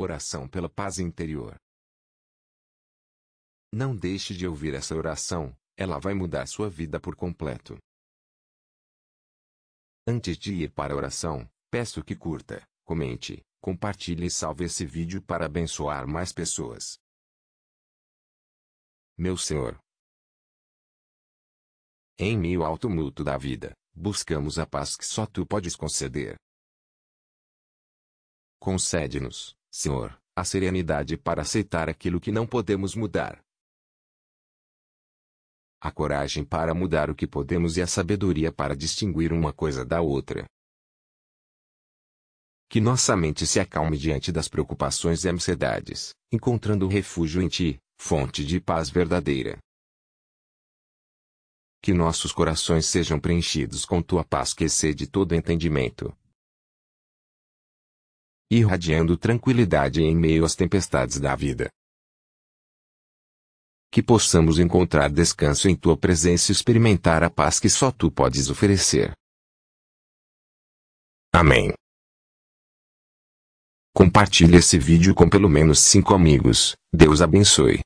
Oração pela paz interior. Não deixe de ouvir essa oração, ela vai mudar sua vida por completo. Antes de ir para a oração, peço que curta, comente, compartilhe e salve esse vídeo para abençoar mais pessoas. Meu Senhor, em meio ao tumulto da vida, buscamos a paz que só tu podes conceder. Concede-nos Senhor, a serenidade para aceitar aquilo que não podemos mudar. A coragem para mudar o que podemos e a sabedoria para distinguir uma coisa da outra. Que nossa mente se acalme diante das preocupações e ansiedades, encontrando refúgio em Ti, fonte de paz verdadeira. Que nossos corações sejam preenchidos com Tua paz que excede todo entendimento, irradiando tranquilidade em meio às tempestades da vida. Que possamos encontrar descanso em tua presença e experimentar a paz que só tu podes oferecer. Amém. Compartilhe esse vídeo com pelo menos cinco amigos. Deus abençoe.